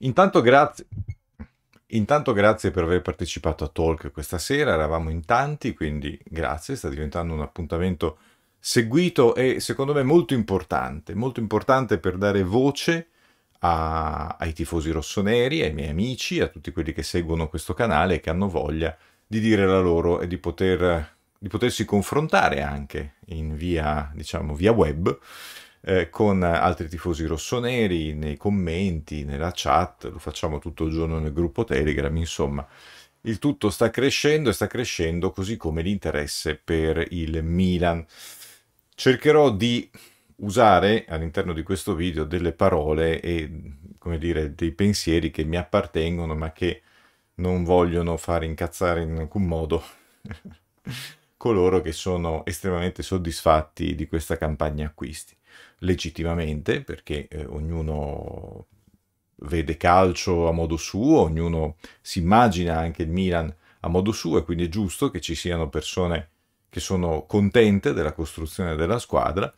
Intanto grazie. Intanto grazie per aver partecipato a Talk questa sera, eravamo in tanti, quindi grazie, sta diventando un appuntamento seguito e secondo me molto importante, molto importante per dare voce a, ai tifosi rossoneri, ai miei amici, a tutti quelli che seguono questo canale e che hanno voglia di dire la loro e di, poter, di potersi confrontare anche in via, diciamo, via web eh, con altri tifosi rossoneri, nei commenti, nella chat, lo facciamo tutto il giorno nel gruppo Telegram, insomma. Il tutto sta crescendo e sta crescendo così come l'interesse per il Milan. Cercherò di usare all'interno di questo video delle parole e come dire dei pensieri che mi appartengono ma che non vogliono far incazzare in alcun modo coloro che sono estremamente soddisfatti di questa campagna acquisti legittimamente, perché eh, ognuno vede calcio a modo suo, ognuno si immagina anche il Milan a modo suo e quindi è giusto che ci siano persone che sono contente della costruzione della squadra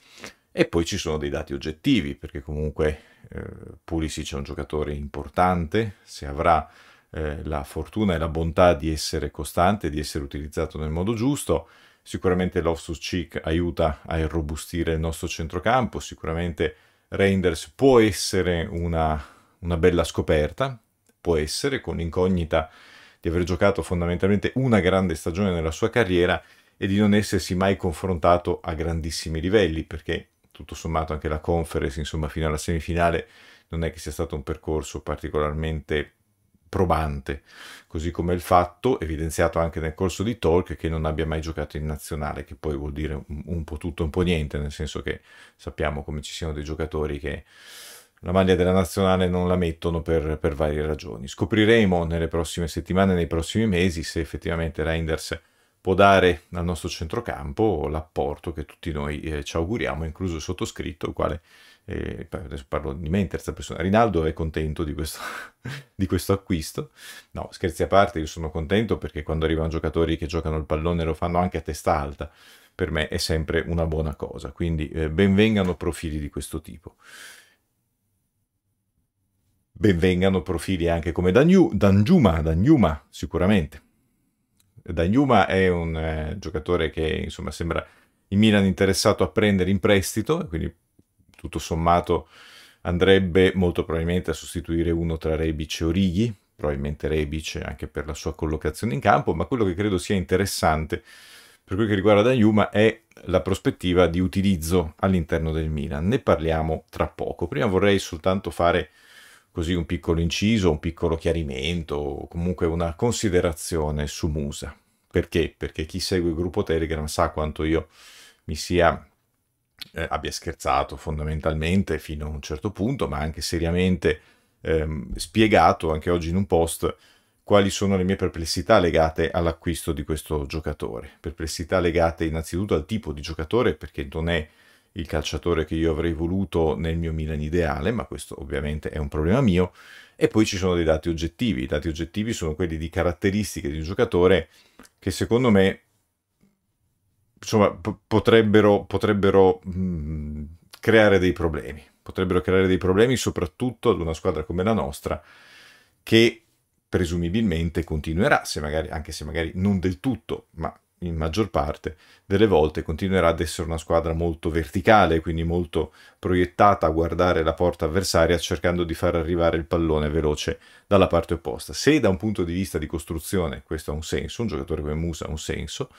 e poi ci sono dei dati oggettivi perché comunque eh, Pulisic è un giocatore importante, se avrà eh, la fortuna e la bontà di essere costante, di essere utilizzato nel modo giusto, Sicuramente l'Ofsus Cheek aiuta a irrobustire il nostro centrocampo, sicuramente Reinders può essere una, una bella scoperta, può essere con l'incognita di aver giocato fondamentalmente una grande stagione nella sua carriera e di non essersi mai confrontato a grandissimi livelli, perché tutto sommato anche la conference, insomma, fino alla semifinale non è che sia stato un percorso particolarmente probante, così come il fatto, evidenziato anche nel corso di Talk, che non abbia mai giocato in nazionale, che poi vuol dire un, un po' tutto, un po' niente, nel senso che sappiamo come ci siano dei giocatori che la maglia della nazionale non la mettono per, per varie ragioni. Scopriremo nelle prossime settimane, nei prossimi mesi, se effettivamente Reinders può dare al nostro centrocampo l'apporto che tutti noi eh, ci auguriamo, incluso il sottoscritto, il quale, eh, adesso parlo di me in terza persona, Rinaldo è contento di questo, di questo, acquisto. No, scherzi a parte, io sono contento perché quando arrivano giocatori che giocano il pallone lo fanno anche a testa alta, per me è sempre una buona cosa, quindi eh, benvengano profili di questo tipo. Benvengano profili anche come Danjuma, Danjuma sicuramente Danjuma è un eh, giocatore che insomma sembra il Milan interessato a prendere in prestito, quindi tutto sommato andrebbe molto probabilmente a sostituire uno tra Rebic e Orighi, probabilmente Rebic anche per la sua collocazione in campo, ma quello che credo sia interessante per quel che riguarda Danjuma è la prospettiva di utilizzo all'interno del Milan. Ne parliamo tra poco. Prima vorrei soltanto fare così un piccolo inciso, un piccolo chiarimento comunque una considerazione su Musa. Perché? Perché chi segue il gruppo Telegram sa quanto io mi sia eh, abbia scherzato fondamentalmente fino a un certo punto, ma anche seriamente ehm, spiegato anche oggi in un post quali sono le mie perplessità legate all'acquisto di questo giocatore. Perplessità legate innanzitutto al tipo di giocatore, perché non è il calciatore che io avrei voluto nel mio Milan ideale, ma questo ovviamente è un problema mio. E poi ci sono dei dati oggettivi. I dati oggettivi sono quelli di caratteristiche di un giocatore che secondo me insomma, p- potrebbero, potrebbero mh, mm, creare dei problemi. Potrebbero creare dei problemi soprattutto ad una squadra come la nostra che presumibilmente continuerà, se magari, anche se magari non del tutto, ma in maggior parte delle volte continuerà ad essere una squadra molto verticale, quindi molto proiettata a guardare la porta avversaria cercando di far arrivare il pallone veloce dalla parte opposta. Se da un punto di vista di costruzione questo ha un senso, un giocatore come Musa ha un senso,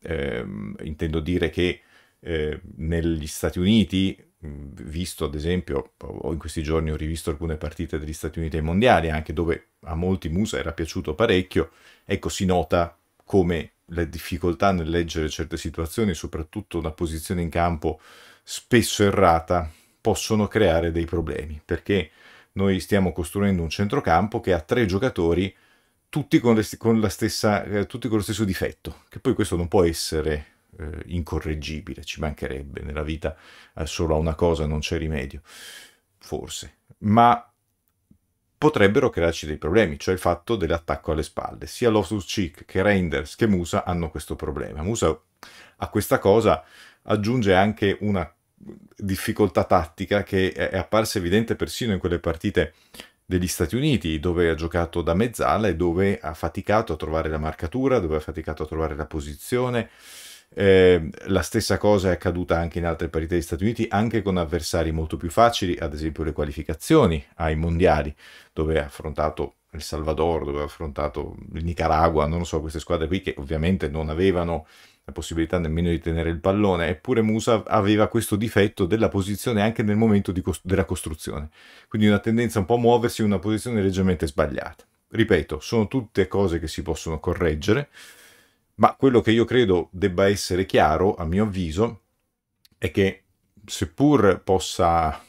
eh, intendo dire che eh, negli Stati Uniti visto ad esempio, in questi giorni ho rivisto alcune partite degli Stati Uniti ai mondiali, anche dove a molti Musa era piaciuto parecchio, ecco si nota come le difficoltà nel leggere certe situazioni, soprattutto una posizione in campo spesso errata, possono creare dei problemi, perché noi stiamo costruendo un centrocampo che ha tre giocatori, tutti con, le, con la stessa, eh, tutti con lo stesso difetto, che poi questo non può essere eh, incorreggibile, ci mancherebbe, nella vita eh, solo a una cosa non c'è rimedio, forse, ma potrebbero crearci dei problemi, cioè il fatto dell'attacco alle spalle. Sia Lotus Cheek che Reinders che Musa hanno questo problema. Musa a questa cosa aggiunge anche una difficoltà tattica che è apparsa evidente persino in quelle partite degli Stati Uniti, dove ha giocato da mezzala e dove ha faticato a trovare la marcatura, dove ha faticato a trovare la posizione. Eh, la stessa cosa è accaduta anche in altre parità degli Stati Uniti, anche con avversari molto più facili, ad esempio le qualificazioni ai mondiali, dove ha affrontato il Salvador, dove ha affrontato il Nicaragua, non so, queste squadre qui che ovviamente non avevano la possibilità nemmeno di tenere il pallone, eppure Musa aveva questo difetto della posizione anche nel momento cost della costruzione, quindi una tendenza un po' a muoversi in una posizione leggermente sbagliata. Ripeto, sono tutte cose che si possono correggere, ma quello che io credo debba essere chiaro, a mio avviso, è che seppur possa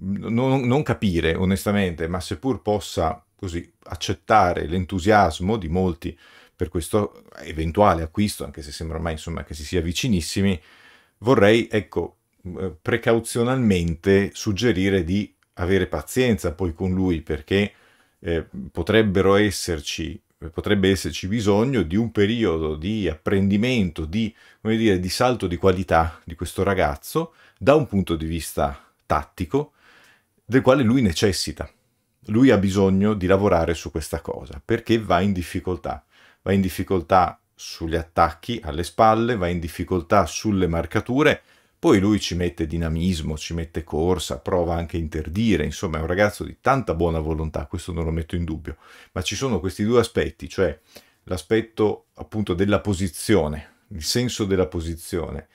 non, non capire onestamente, ma seppur possa così accettare l'entusiasmo di molti per questo eventuale acquisto, anche se sembra ormai insomma che si sia vicinissimi, vorrei ecco eh, precauzionalmente suggerire di avere pazienza poi con lui perché eh, potrebbero esserci potrebbe esserci bisogno di un periodo di apprendimento, di, dire, di salto di qualità di questo ragazzo da un punto di vista tattico del quale lui necessita. Lui ha bisogno di lavorare su questa cosa perché va in difficoltà. Va in difficoltà sugli attacchi alle spalle, va in difficoltà sulle marcature, poi lui ci mette dinamismo, ci mette corsa, prova anche a interdire, insomma è un ragazzo di tanta buona volontà, questo non lo metto in dubbio, ma ci sono questi due aspetti, cioè l'aspetto appunto della posizione, il senso della posizione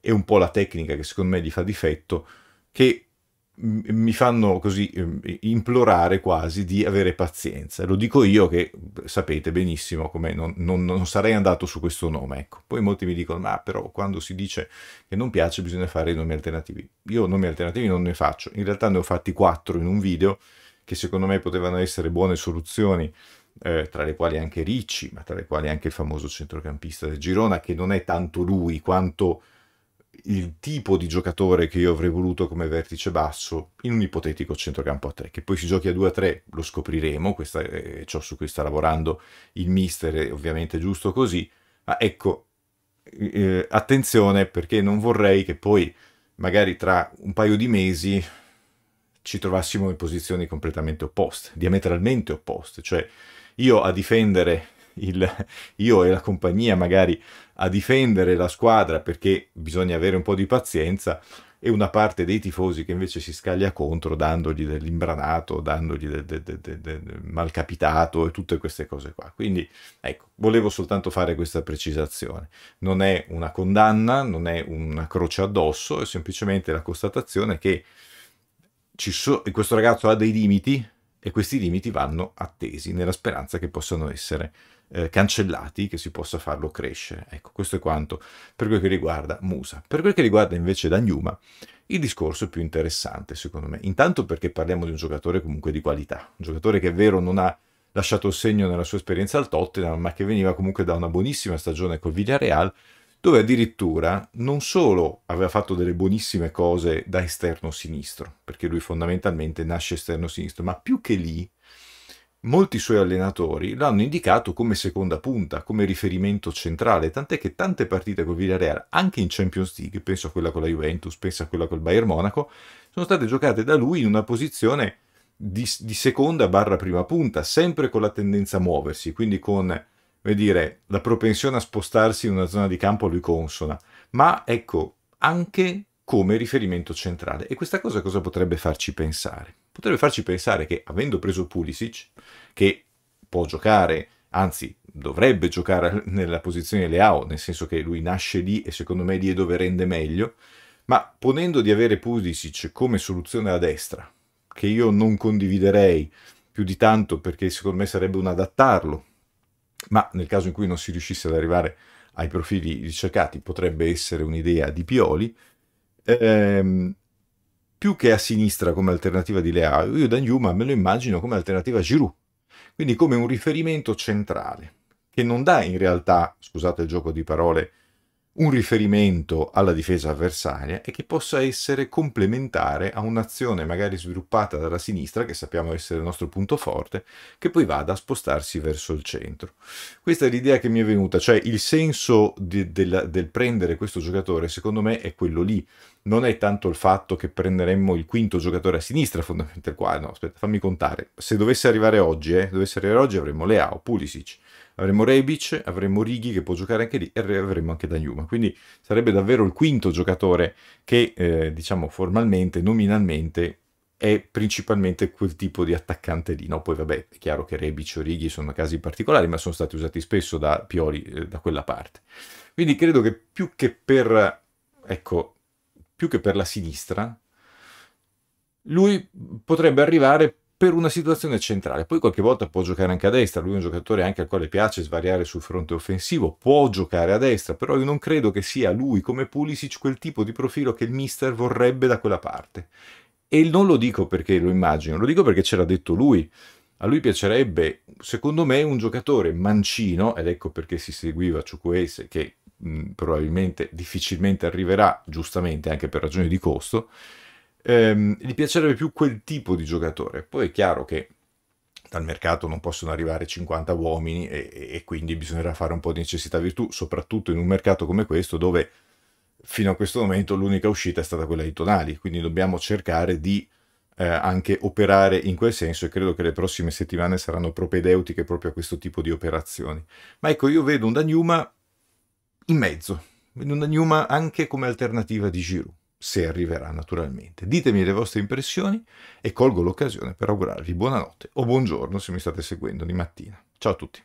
e un po' la tecnica che secondo me gli fa difetto, che mi fanno così ehm, implorare quasi di avere pazienza. Lo dico io che sapete benissimo come non, non, non, sarei andato su questo nome. Ecco. Poi molti mi dicono, ma però quando si dice che non piace bisogna fare i nomi alternativi. Io nomi alternativi non ne faccio, in realtà ne ho fatti quattro in un video che secondo me potevano essere buone soluzioni eh, tra le quali anche Ricci, ma tra le quali anche il famoso centrocampista del Girona, che non è tanto lui quanto il tipo di giocatore che io avrei voluto come vertice basso in un ipotetico centrocampo a 3, che poi si giochi a 2 a 3 lo scopriremo, questa è ciò su cui sta lavorando il mister, è ovviamente giusto così, ma ecco, eh, attenzione perché non vorrei che poi magari tra un paio di mesi ci trovassimo in posizioni completamente opposte, diametralmente opposte, cioè io a difendere il, io e la compagnia magari a difendere la squadra perché bisogna avere un po' di pazienza e una parte dei tifosi che invece si scaglia contro dandogli dell'imbranato, dandogli del, del, del, del malcapitato e tutte queste cose qua. Quindi ecco, volevo soltanto fare questa precisazione. Non è una condanna, non è una croce addosso, è semplicemente la constatazione che so questo ragazzo ha dei limiti, e questi limiti vanno attesi nella speranza che possano essere eh, cancellati, che si possa farlo crescere. Ecco, questo è quanto per quel che riguarda Musa. Per quel che riguarda invece Dagnuma, il discorso è più interessante secondo me. Intanto perché parliamo di un giocatore comunque di qualità, un giocatore che è vero non ha lasciato il segno nella sua esperienza al Tottenham, ma che veniva comunque da una buonissima stagione col Villarreal, dove addirittura non solo aveva fatto delle buonissime cose da esterno sinistro, perché lui fondamentalmente nasce esterno sinistro, ma più che lì molti suoi allenatori l'hanno indicato come seconda punta, come riferimento centrale, tant'è che tante partite con Villarreal, anche in Champions League, penso a quella con la Juventus, penso a quella col Bayern Monaco, sono state giocate da lui in una posizione di, di seconda barra prima punta, sempre con la tendenza a muoversi, quindi con come dire, la propensione a spostarsi in una zona di campo a lui consona, ma ecco, anche come riferimento centrale. E questa cosa cosa potrebbe farci pensare? Potrebbe farci pensare che, avendo preso Pulisic, che può giocare, anzi dovrebbe giocare nella posizione Leao, nel senso che lui nasce lì e secondo me lì è dove rende meglio, ma ponendo di avere Pulisic come soluzione a destra, che io non condividerei più di tanto perché secondo me sarebbe un adattarlo ma nel caso in cui non si riuscisse ad arrivare ai profili ricercati potrebbe essere un'idea di Pioli. Ehm, più che a sinistra come alternativa di Leao, io Danjuma me lo immagino come alternativa a Giroud, quindi come un riferimento centrale, che non dà in realtà, scusate il gioco di parole, un riferimento alla difesa avversaria e che possa essere complementare a un'azione magari sviluppata dalla sinistra, che sappiamo essere il nostro punto forte, che poi vada a spostarsi verso il centro. Questa è l'idea che mi è venuta, cioè il senso di, del, del prendere questo giocatore secondo me è quello lì, non è tanto il fatto che prenderemmo il quinto giocatore a sinistra, fondamentalmente qua, no, aspetta, fammi contare, se dovesse arrivare oggi, eh, dovesse arrivare oggi avremmo Leao, Pulisic, avremo Rebic, avremo Righi che può giocare anche lì e avremo anche Danjuma. Quindi sarebbe davvero il quinto giocatore che, eh, diciamo, formalmente, nominalmente è principalmente quel tipo di attaccante lì. No? Poi vabbè, è chiaro che Rebic o Righi sono casi particolari, ma sono stati usati spesso da Pioli eh, da quella parte. Quindi credo che più che per, ecco, più che per la sinistra, lui potrebbe arrivare per una situazione centrale. Poi qualche volta può giocare anche a destra, lui è un giocatore anche al quale piace svariare sul fronte offensivo, può giocare a destra, però io non credo che sia lui come Pulisic quel tipo di profilo che il mister vorrebbe da quella parte. E non lo dico perché lo immagino, lo dico perché ce l'ha detto lui. A lui piacerebbe, secondo me, un giocatore mancino, ed ecco perché si seguiva Ciucuese, che mh, probabilmente difficilmente arriverà, giustamente anche per ragioni di costo, ehm, gli piacerebbe più quel tipo di giocatore. Poi è chiaro che dal mercato non possono arrivare 50 uomini e, e quindi bisognerà fare un po' di necessità virtù, soprattutto in un mercato come questo dove fino a questo momento l'unica uscita è stata quella di Tonali, quindi dobbiamo cercare di eh, anche operare in quel senso e credo che le prossime settimane saranno propedeutiche proprio a questo tipo di operazioni. Ma ecco, io vedo un Daniuma in mezzo, vedo un Daniuma anche come alternativa di Giroud se arriverà naturalmente. Ditemi le vostre impressioni e colgo l'occasione per augurarvi buonanotte o buongiorno se mi state seguendo di mattina. Ciao a tutti.